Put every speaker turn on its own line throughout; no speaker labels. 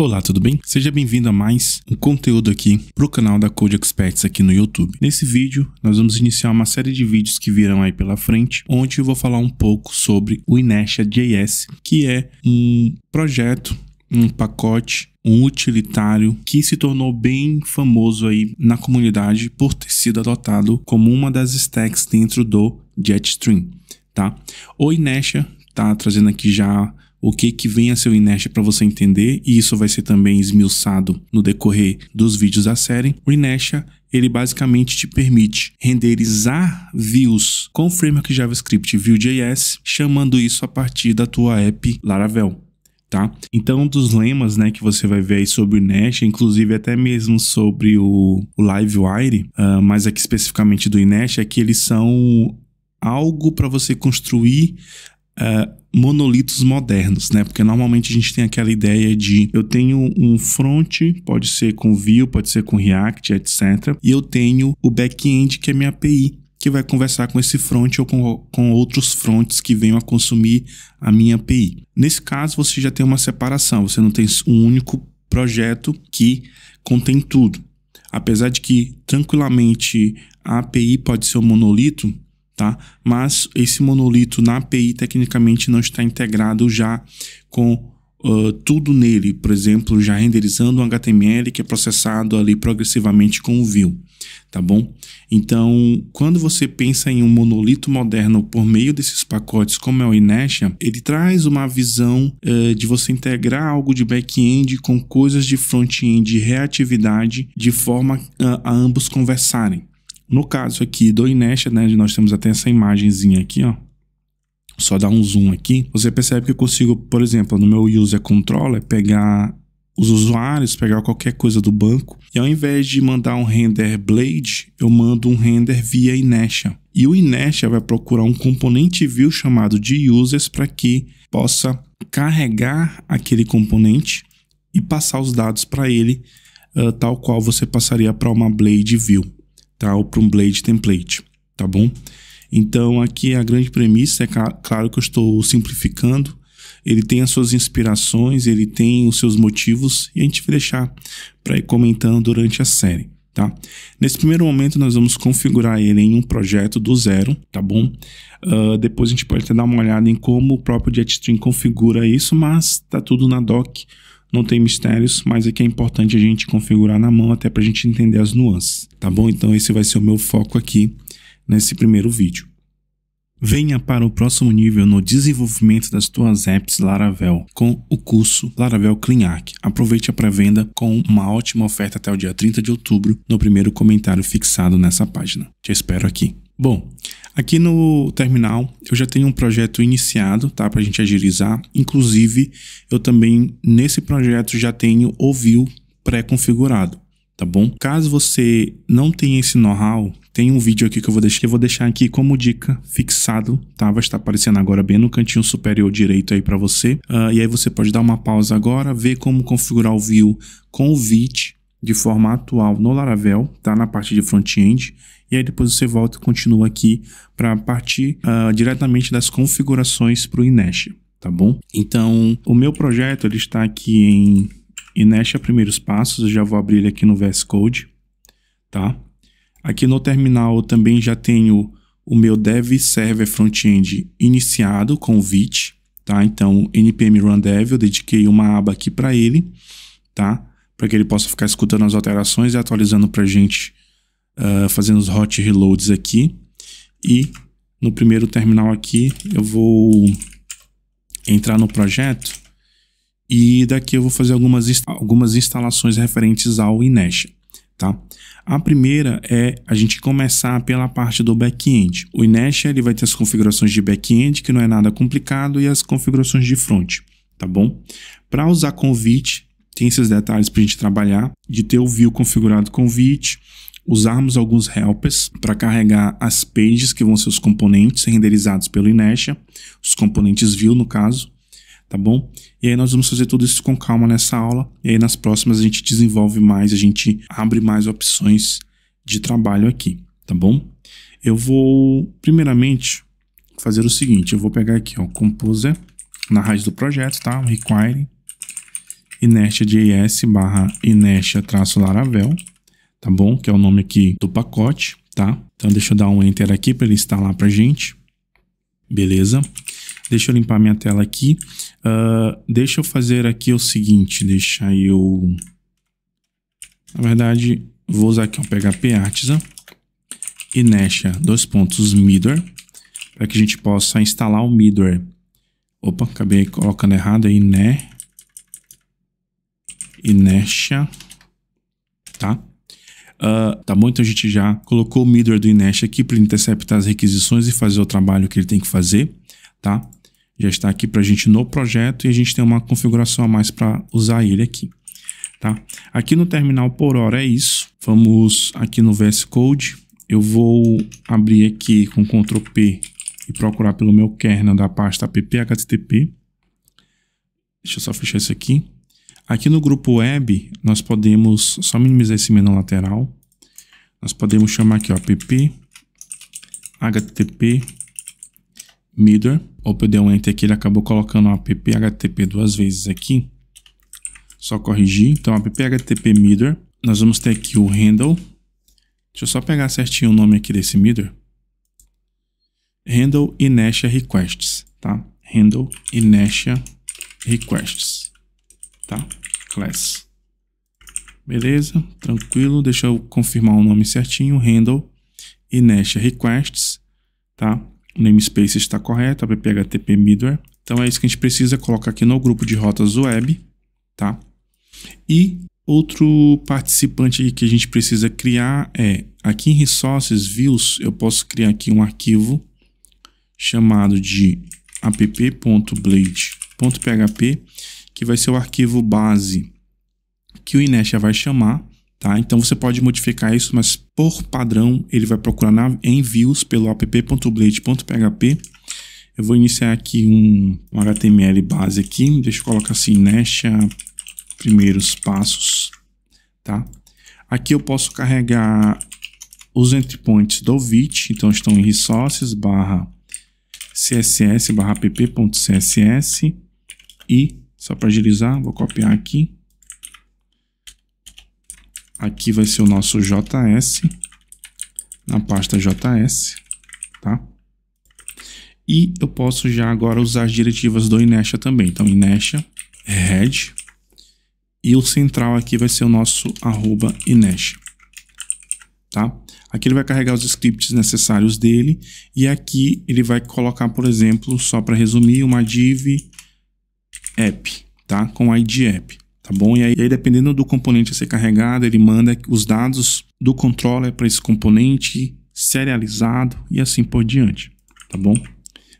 Olá, tudo bem? Seja bem-vindo a mais um conteúdo aqui para o canal da Code Experts aqui no YouTube. Nesse vídeo, nós vamos iniciar uma série de vídeos que virão aí pela frente, onde eu vou falar um pouco sobre o Inertia.js, que é um projeto, um pacote um utilitário que se tornou bem famoso aí na comunidade por ter sido adotado como uma das stacks dentro do Jetstream, tá? O Inertia tá trazendo aqui já o que que vem a ser o Inest para você entender, e isso vai ser também esmiuçado no decorrer dos vídeos da série. O Inertia ele basicamente te permite renderizar views com o framework JavaScript Vue.js, chamando isso a partir da tua app Laravel. Tá? Então, um dos lemas né, que você vai ver aí sobre o Inesh, inclusive até mesmo sobre o, Livewire, uh, ah, mas aqui especificamente do Inertia é que eles são algo para você construir uh, monolitos modernos, né? Porque normalmente a gente tem aquela ideia de eu tenho um front, pode ser com Vue, pode ser com React, etc. E eu tenho o back-end, que é minha API, que vai conversar com esse front ou com, com outros fronts que venham a consumir a minha API. Nesse caso, você já tem uma separação, você não tem um único projeto que contém tudo. Apesar de que tranquilamente a API pode ser um monolito, tá? Mas esse monolito na API tecnicamente não está integrado já com Uh, tudo nele, por exemplo, já renderizando um HTML que é processado ali progressivamente com o Vue, tá bom? Então, quando você pensa em um monolito moderno por meio desses pacotes, como é o Inertia, ele traz uma visão uh, de você integrar algo de back-end com coisas de front-end e reatividade de forma uh, a ambos conversarem. No caso aqui do Inertia, né, nós temos até essa imagenzinha aqui, ó. Só dar um zoom aqui. Você percebe que eu consigo, por exemplo, no meu user controller, pegar os usuários, pegar qualquer coisa do banco. E ao invés de mandar um render blade, eu mando um render via Inertia. E o Inertia vai procurar um componente view chamado de users para que possa carregar aquele componente e passar os dados para ele, uh, tal qual você passaria para uma blade view. Tal tá? para um Blade template, tá bom? Então aqui a grande premissa é claro que eu estou simplificando. Ele tem as suas inspirações, ele tem os seus motivos e a gente vai deixar para ir comentando durante a série. Tá? Nesse primeiro momento, nós vamos configurar ele em um projeto do zero, tá bom? Uh, depois a gente pode até dar uma olhada em como o próprio JetStream configura isso, mas tá tudo na doc não tem mistérios, mas aqui é importante a gente configurar na mão até para a gente entender as nuances, tá bom? Então esse vai ser o meu foco aqui nesse primeiro vídeo. Venha para o próximo nível no desenvolvimento das tuas apps Laravel com o curso Laravel CleanArc. Aproveite a pré-venda com uma ótima oferta até o dia 30 de outubro no primeiro comentário fixado nessa página. Te espero aqui. Bom, aqui no terminal eu já tenho um projeto iniciado, tá? Para a gente agilizar. Inclusive, eu também nesse projeto já tenho o View pré-configurado, tá bom? Caso você não tenha esse know-how, tem um vídeo aqui que eu vou deixar, eu vou deixar aqui como dica fixado, tá? Vai estar aparecendo agora bem no cantinho superior direito aí para você. Uh, e aí você pode dar uma pausa agora, ver como configurar o View com o VIT de forma atual no Laravel, tá? Na parte de front-end e aí depois você volta e continua aqui para partir uh, diretamente das configurações para o Inesh, tá bom? Então, o meu projeto ele está aqui em a Primeiros Passos, eu já vou abrir ele aqui no VS Code, tá? Aqui no terminal eu também já tenho o meu dev server front-end iniciado com o VIT, tá? Então, npm run dev, eu dediquei uma aba aqui para ele, tá? Para que ele possa ficar escutando as alterações e atualizando para gente uh, fazendo os hot reloads aqui. E no primeiro terminal aqui eu vou entrar no projeto e daqui eu vou fazer algumas, algumas instalações referentes ao Inesh. Tá? A primeira é a gente começar pela parte do back-end. O Inesh ele vai ter as configurações de back-end, que não é nada complicado, e as configurações de front, tá bom? Para usar convite, tem esses detalhes para a gente trabalhar, de ter o view configurado convite, usarmos alguns helpers para carregar as pages que vão ser os componentes renderizados pelo Inertia, os componentes view no caso, tá bom? E aí nós vamos fazer tudo isso com calma nessa aula, e aí nas próximas a gente desenvolve mais, a gente abre mais opções de trabalho aqui, tá bom? Eu vou primeiramente fazer o seguinte, eu vou pegar aqui, ó, Composer, na raiz do projeto, tá? Require inertia.js barra inertia-laravel, inertia tá bom? Que é o nome aqui do pacote, tá? Então deixa eu dar um enter aqui para ele instalar pra gente. Beleza? Deixa eu limpar minha tela aqui. Uh, deixa eu fazer aqui o seguinte, deixa eu... Na verdade, vou usar aqui o PHP Artisan e Nesha, dois pontos, middleware, para que a gente possa instalar o middleware. Opa, acabei colocando errado aí, né? Inesha, tá? Uh, tá bom? Então a gente já colocou o middleware do Inesh aqui para interceptar as requisições e fazer o trabalho que ele tem que fazer, tá? Já está aqui para a gente no projeto e a gente tem uma configuração a mais para usar ele aqui, tá? Aqui no terminal por hora é isso. Vamos aqui no VS Code. Eu vou abrir aqui com Ctrl P e procurar pelo meu kernel da pasta app.http. http. Deixa eu só fechar isso aqui. Aqui no grupo web, nós podemos só minimizar esse menu lateral. Nós podemos chamar aqui, ó, app, http, mirror. Ou eu dei um enter aqui, ele acabou colocando o app http duas vezes aqui. Só corrigir. Então, app http mirror. Nós vamos ter aqui o handle. Deixa eu só pegar certinho o nome aqui desse mirror. Handle Inertia Requests, tá? Handle Inertia Requests, tá? class. Beleza, tranquilo. Deixa eu confirmar o nome certinho, handle e nesta requests, tá? O namespace está correto, apphtp middleware. Então é isso que a gente precisa colocar aqui no grupo de rotas web, tá? E outro participante que a gente precisa criar é aqui em resources views, eu posso criar aqui um arquivo chamado de app.blade.php que vai ser o arquivo base que o Inertia vai chamar, tá? Então você pode modificar isso, mas por padrão ele vai procurar na, em views pelo app.blade.php. Eu vou iniciar aqui um, um, HTML base aqui, deixa eu colocar assim, Inertia primeiros passos, tá? Aqui eu posso carregar os endpoints do Vit, então estão em resources barra css barra app.css e só para agilizar, vou copiar aqui. Aqui vai ser o nosso JS, na pasta JS, tá? E eu posso já agora usar as diretivas do Inesha também. Então, Inesha, head, e o central aqui vai ser o nosso arroba Inesha, tá? Aqui ele vai carregar os scripts necessários dele e aqui ele vai colocar, por exemplo, só para resumir, uma div app, tá? Com ID app, tá bom? E aí, e aí dependendo do componente a ser carregado, ele manda os dados do controller para esse componente serializado e assim por diante, tá bom?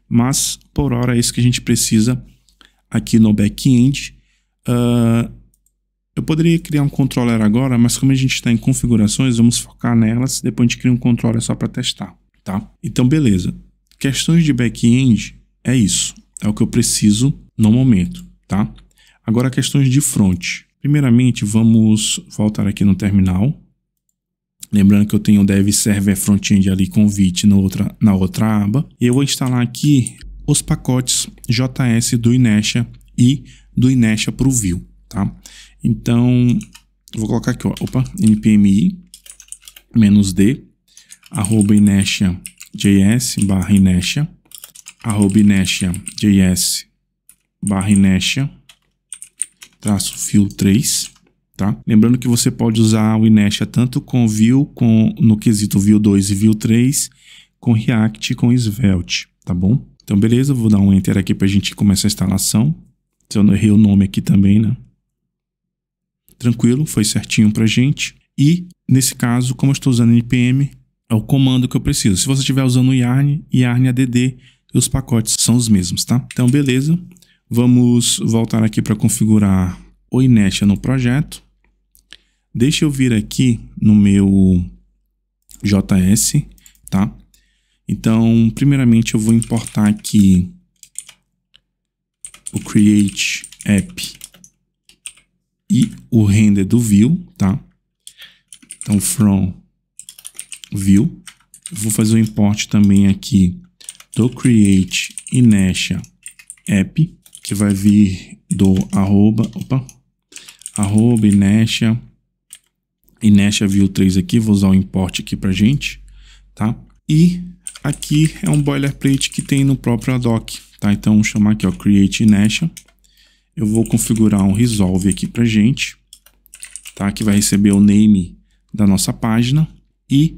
Mas por hora é isso que a gente precisa aqui no back-end. Uh, eu poderia criar um controller agora, mas como a gente está em configurações, vamos focar nelas. Depois a gente cria um controller só para testar, tá? Então, beleza. Questões de back-end é isso. É o que eu preciso no momento, tá? Agora questões de front. Primeiramente, vamos voltar aqui no terminal. Lembrando que eu tenho o Dev Server front-end ali convite na outra, na outra aba. E eu vou instalar aqui os pacotes JS do Inesha e do Inesha para o Vue, tá? Então, vou colocar aqui, ó, opa, npmi d arroba inesha.js barra inesha arroba inesha.js barra inertia, traço fio 3, tá? Lembrando que você pode usar o inertia tanto com view, com, no quesito view 2 e view 3, com React com Svelte, tá bom? Então, beleza, vou dar um Enter aqui para a gente começar a instalação. Se eu não errei o nome aqui também, né? Tranquilo, foi certinho para gente. E, nesse caso, como eu estou usando NPM, é o comando que eu preciso. Se você estiver usando o Yarn, Yarn ADD, os pacotes são os mesmos, tá? Então, beleza. Vamos voltar aqui para configurar o Inertia no projeto. Deixa eu vir aqui no meu JS, tá? Então, primeiramente eu vou importar aqui o create app e o render do view, tá? Então, from view. vou fazer o import também aqui do create inertia app que vai vir do arroba, opa, arroba Inesha, Inesha View 3 aqui, vou usar o import aqui pra gente, tá? E aqui é um boilerplate que tem no próprio adoc, tá? Então, vou chamar aqui, ó, create Inesha, eu vou configurar um resolve aqui pra gente, tá? Que vai receber o name da nossa página e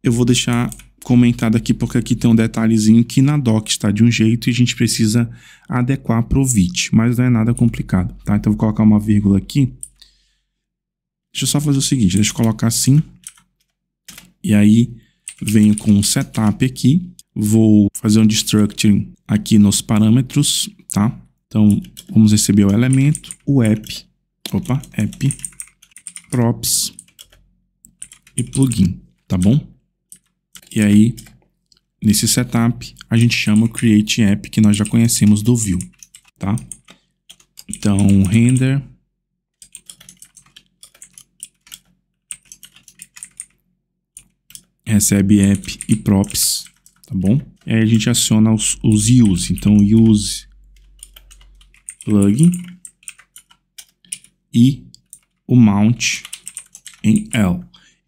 eu vou deixar comentar daqui porque aqui tem um detalhezinho que na doc está de um jeito e a gente precisa adequar para o VIT, mas não é nada complicado, tá? Então, vou colocar uma vírgula aqui. Deixa eu só fazer o seguinte, deixa eu colocar assim. E aí, venho com o setup aqui. Vou fazer um destructing aqui nos parâmetros, tá? Então, vamos receber o elemento, o app, opa, app, props e plugin, tá bom? E aí, nesse setup, a gente chama o create app que nós já conhecemos do view, tá? Então, render recebe app e props, tá bom? E aí a gente aciona os, os use, então use plugin e o mount em L.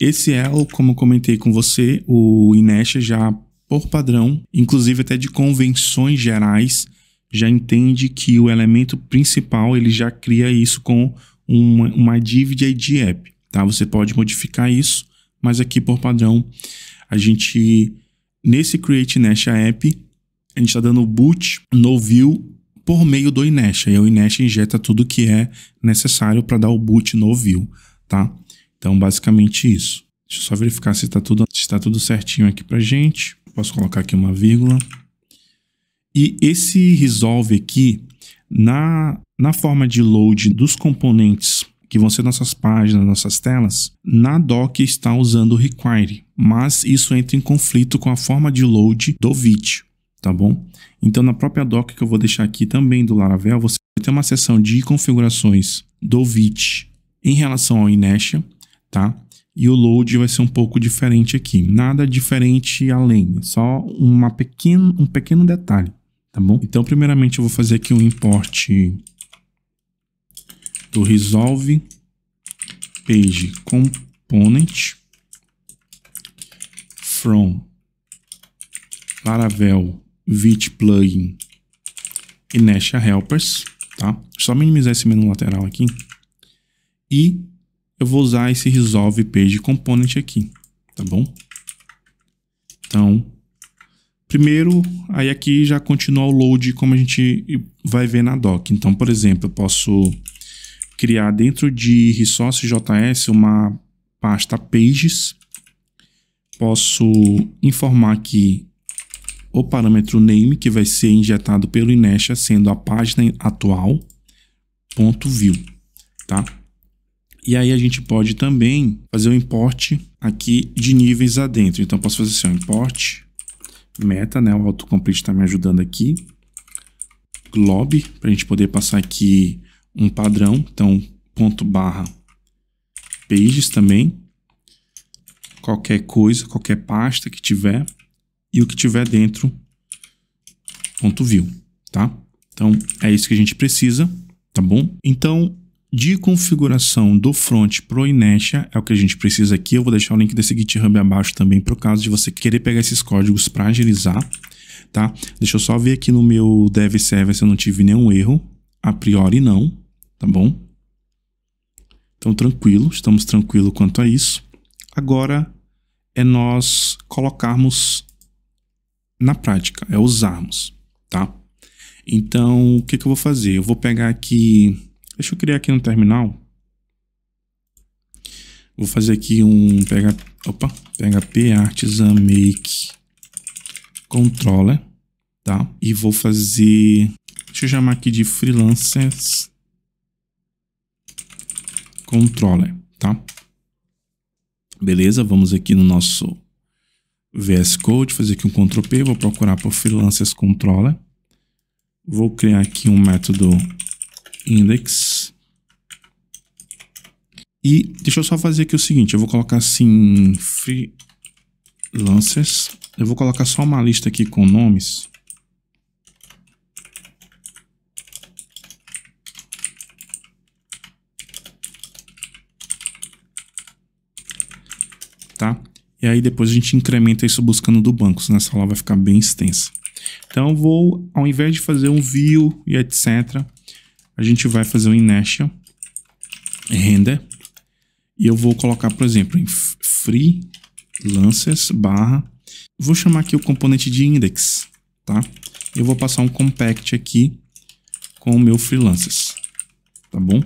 Esse elo, é como comentei com você, o Inesha já, por padrão, inclusive até de convenções gerais, já entende que o elemento principal ele já cria isso com uma, uma div de ID app. Tá? Você pode modificar isso, mas aqui por padrão, a gente, nesse Create Inesha App, a gente está dando boot no view por meio do Inesha. E o Inesha injeta tudo que é necessário para dar o boot no view, tá? Então, basicamente isso. Deixa eu só verificar se está tudo, tá tudo certinho aqui para gente. Posso colocar aqui uma vírgula. E esse resolve aqui, na, na forma de load dos componentes que vão ser nossas páginas, nossas telas, na doc está usando o require, mas isso entra em conflito com a forma de load do VIT, tá bom? Então, na própria doc que eu vou deixar aqui também do Laravel, você vai ter uma seção de configurações do VIT em relação ao Inertia, tá? E o load vai ser um pouco diferente aqui. Nada diferente além, é só uma pequeno, um pequeno detalhe, tá bom? Então, primeiramente, eu vou fazer aqui um import do resolve page component from Laravel Vit plugin e Nesha helpers, tá? Só minimizar esse menu lateral aqui e eu vou usar esse resolve page component aqui, tá bom? Então, primeiro, aí aqui já continua o load como a gente vai ver na doc. Então, por exemplo, eu posso criar dentro de resource.js uma pasta pages. Posso informar aqui o parâmetro name que vai ser injetado pelo Inesha sendo a página atual ponto view, tá? E aí a gente pode também fazer o um import aqui de níveis adentro. Então, posso fazer assim, um import meta, né? O autocomplete está me ajudando aqui. Globe, para a gente poder passar aqui um padrão. Então, ponto barra pages também. Qualquer coisa, qualquer pasta que tiver. E o que tiver dentro, ponto view, tá? Então, é isso que a gente precisa, tá bom? Então, de configuração do front pro Inertia é o que a gente precisa aqui. Eu vou deixar o link desse GitHub abaixo também para o caso de você querer pegar esses códigos para agilizar, tá? Deixa eu só ver aqui no meu dev server se eu não tive nenhum erro. A priori não, tá bom? Então tranquilo, estamos tranquilo quanto a isso. Agora é nós colocarmos na prática, é usarmos, tá? Então, o que, que eu vou fazer? Eu vou pegar aqui Deixa eu criar aqui no terminal. Vou fazer aqui um PHP, opa, PHP Artisan Make Controller, tá? E vou fazer, deixa eu chamar aqui de Freelancers Controller, tá? Beleza, vamos aqui no nosso VS Code, fazer aqui um Ctrl P, vou procurar por Freelancers Controller. Vou criar aqui um método index. E deixa eu só fazer aqui o seguinte, eu vou colocar assim freelancers, eu vou colocar só uma lista aqui com nomes. Tá? E aí depois a gente incrementa isso buscando do banco, senão essa aula vai ficar bem extensa. Então vou, ao invés de fazer um view e etc, a gente vai fazer um inertia render e eu vou colocar, por exemplo, em freelancers barra, vou chamar aqui o componente de index, tá? Eu vou passar um compact aqui com o meu freelancers, tá bom?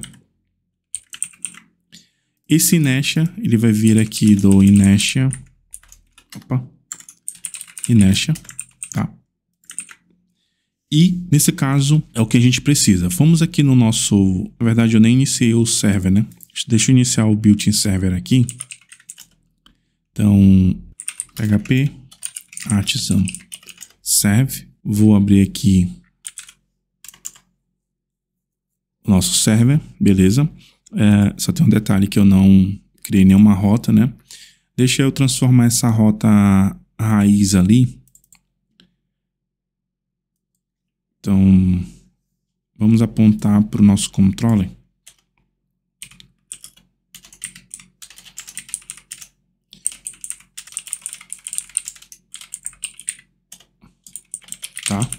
Esse inertia, ele vai vir aqui do inertia, opa, inertia e nesse caso é o que a gente precisa. Fomos aqui no nosso. Na verdade, eu nem iniciei o server, né? Deixa eu iniciar o built-in server aqui. Então, php artisan serve. Vou abrir aqui o nosso server, beleza? É, só tem um detalhe que eu não criei nenhuma rota, né? Deixa eu transformar essa rota raiz ali Então, vamos apontar para o nosso controller. Tá?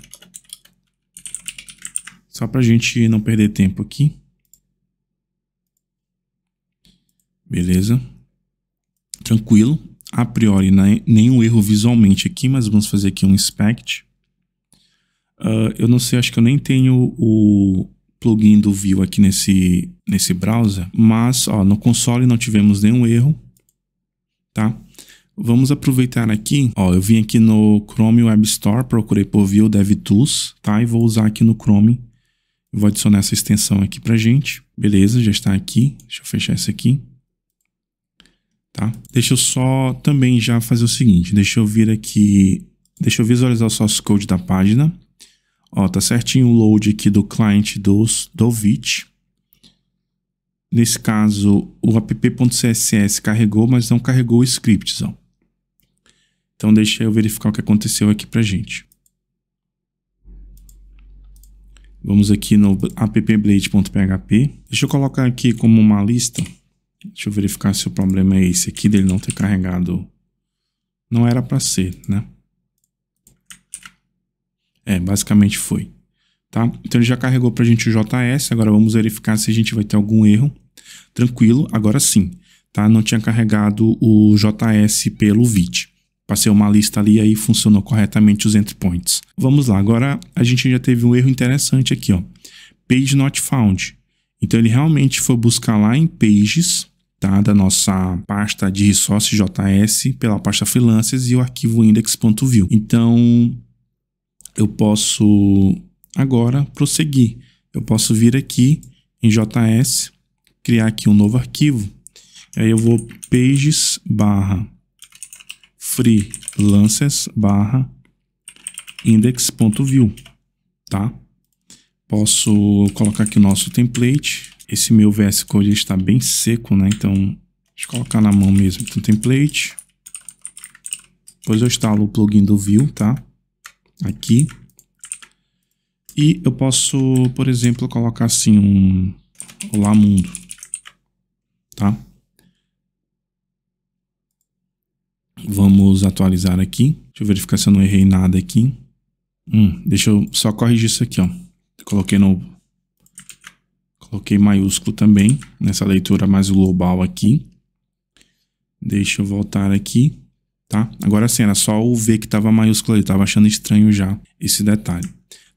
Só para a gente não perder tempo aqui. Beleza. Tranquilo. A priori, né, nenhum erro visualmente aqui, mas vamos fazer aqui um inspect. Uh, eu não sei, acho que eu nem tenho o plugin do View aqui nesse, nesse browser, mas ó, no console não tivemos nenhum erro, tá? Vamos aproveitar aqui, ó, eu vim aqui no Chrome Web Store, procurei por View DevTools, tá? E vou usar aqui no Chrome, vou adicionar essa extensão aqui pra gente, beleza, já está aqui, deixa eu fechar isso aqui. Tá? Deixa eu só também já fazer o seguinte, deixa eu vir aqui, deixa eu visualizar o source code da página, Ó, tá certinho o load aqui do cliente dos, do VIT. Nesse caso, o app.css carregou, mas não carregou o script. Ó. Então, deixa eu verificar o que aconteceu aqui pra gente. Vamos aqui no appblade.php. Deixa eu colocar aqui como uma lista. Deixa eu verificar se o problema é esse aqui, dele não ter carregado. Não era para ser, né? É, basicamente foi. Tá? Então ele já carregou para a gente o JS, agora vamos verificar se a gente vai ter algum erro. Tranquilo, agora sim. Tá? Não tinha carregado o JS pelo VIT. Passei uma lista ali e aí funcionou corretamente os endpoints. Vamos lá, agora a gente já teve um erro interessante aqui, ó. Page not found. Então ele realmente foi buscar lá em pages, tá? Da nossa pasta de resource JS pela pasta freelancers e o arquivo index.view. Então eu posso agora prosseguir. Eu posso vir aqui em JS, criar aqui um novo arquivo. Aí eu vou pages barra freelancers barra index.view, tá? Posso colocar aqui o nosso template. Esse meu VS Code está bem seco, né? Então, deixa eu colocar na mão mesmo. Então, template. Depois eu instalo o plugin do View, tá? aqui. E eu posso, por exemplo, colocar assim um Olá Mundo, tá? Vamos atualizar aqui. Deixa eu verificar se eu não errei nada aqui. Hum, deixa eu só corrigir isso aqui, ó. coloquei no... Coloquei maiúsculo também, nessa leitura mais global aqui. Deixa eu voltar aqui tá? Agora sim, era só o V que estava maiúsculo ali, estava achando estranho já esse detalhe,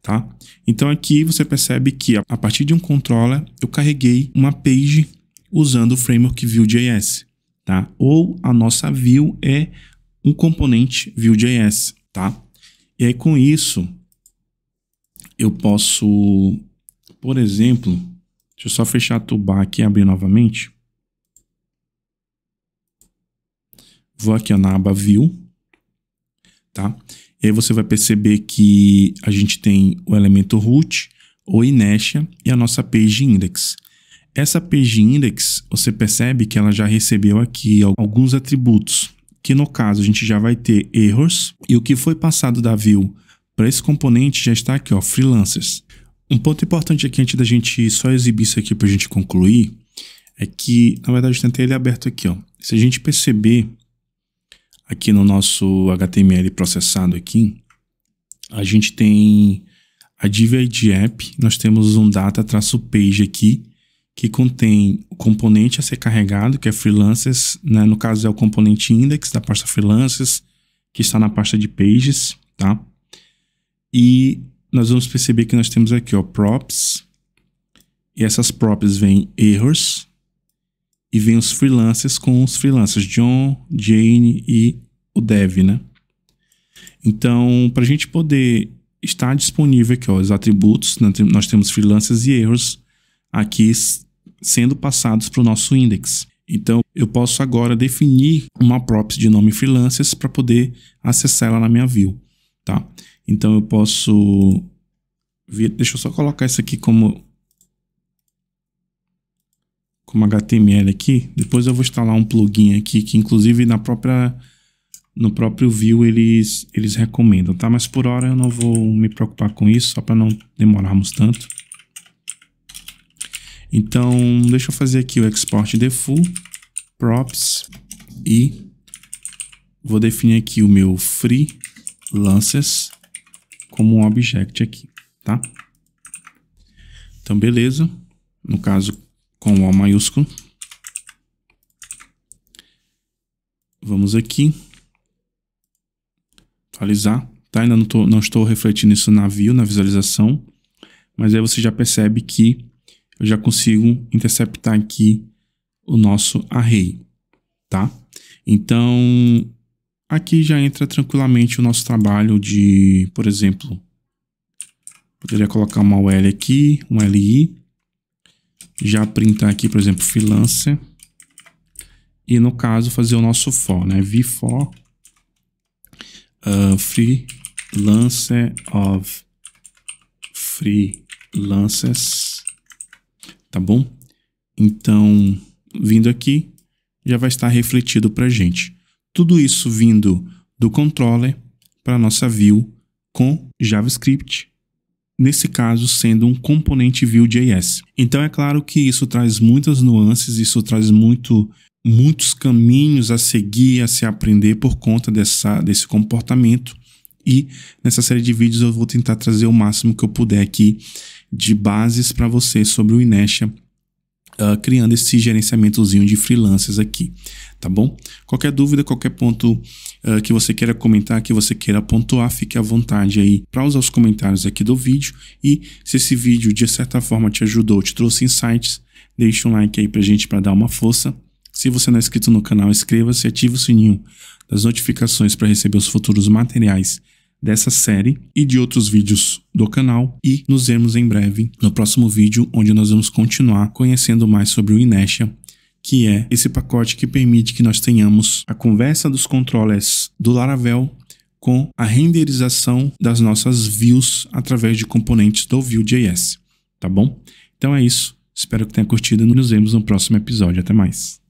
tá? Então aqui você percebe que a partir de um controller eu carreguei uma page usando o framework Vue.js, tá? Ou a nossa view é um componente Vue.js, tá? E aí com isso eu posso, por exemplo, deixa eu só fechar a tubar aqui e abrir novamente. Vou aqui ó, na aba View, tá? E aí você vai perceber que a gente tem o elemento root, o inertia e a nossa page index. Essa page index, você percebe que ela já recebeu aqui alguns atributos, que no caso a gente já vai ter errors e o que foi passado da view para esse componente já está aqui, ó, freelancers. Um ponto importante aqui antes da gente só exibir isso aqui para a gente concluir é que, na verdade, eu tentei ele aberto aqui, ó. Se a gente perceber aqui no nosso HTML processado aqui, a gente tem a div ID app, nós temos um data-page aqui, que contém o componente a ser carregado, que é freelancers, né? no caso é o componente index da pasta freelancers, que está na pasta de pages, tá? E nós vamos perceber que nós temos aqui, ó, props, e essas props vêm errors, e vem os freelancers com os freelancers John, Jane e o Dev, né? Então, para a gente poder estar disponível aqui, ó, os atributos, né, nós temos freelancers e erros aqui sendo passados para o nosso index. Então, eu posso agora definir uma props de nome freelancers para poder acessar ela na minha view, tá? Então, eu posso... Vir, deixa eu só colocar isso aqui como como HTML aqui. Depois eu vou instalar um plugin aqui que inclusive na própria no próprio view eles eles recomendam, tá? Mas por hora eu não vou me preocupar com isso, só para não demorarmos tanto. Então, deixa eu fazer aqui o export default props e vou definir aqui o meu freelancers como um object aqui, tá? Então, beleza. No caso, com O maiúsculo. Vamos aqui. Atualizar. Tá? Ainda não, tô, não estou refletindo isso na view, na visualização. Mas aí você já percebe que eu já consigo interceptar aqui o nosso array, tá? Então, aqui já entra tranquilamente o nosso trabalho de, por exemplo, poderia colocar uma UL aqui, um LI, já printar aqui, por exemplo, freelancer. E no caso, fazer o nosso for, né? vfor uh, ah, freelancer of freelancers. Tá bom? Então, vindo aqui, já vai estar refletido para gente. Tudo isso vindo do controller para nossa view com JavaScript nesse caso sendo um componente Vue.js. Então é claro que isso traz muitas nuances, isso traz muito muitos caminhos a seguir, a se aprender por conta dessa, desse comportamento. E nessa série de vídeos eu vou tentar trazer o máximo que eu puder aqui de bases para você sobre o Inesha, uh, ah, criando esse gerenciamentozinho de freelancers aqui, tá bom? Qualquer dúvida, qualquer ponto eh, que você queira comentar, que você queira pontuar, fique à vontade aí para usar os comentários aqui do vídeo. E se esse vídeo de certa forma te ajudou, te trouxe insights, deixa um like aí a gente para dar uma força. Se você não é inscrito no canal, inscreva-se e ative o sininho das notificações para receber os futuros materiais dessa série e de outros vídeos do canal e nos vemos em breve no próximo vídeo onde nós vamos continuar conhecendo mais sobre o Inertia que é esse pacote que permite que nós tenhamos a conversa dos controllers do Laravel com a renderização das nossas views através de componentes do Vue.js, tá bom? Então é isso. Espero que tenha curtido e nos vemos no próximo episódio. Até mais.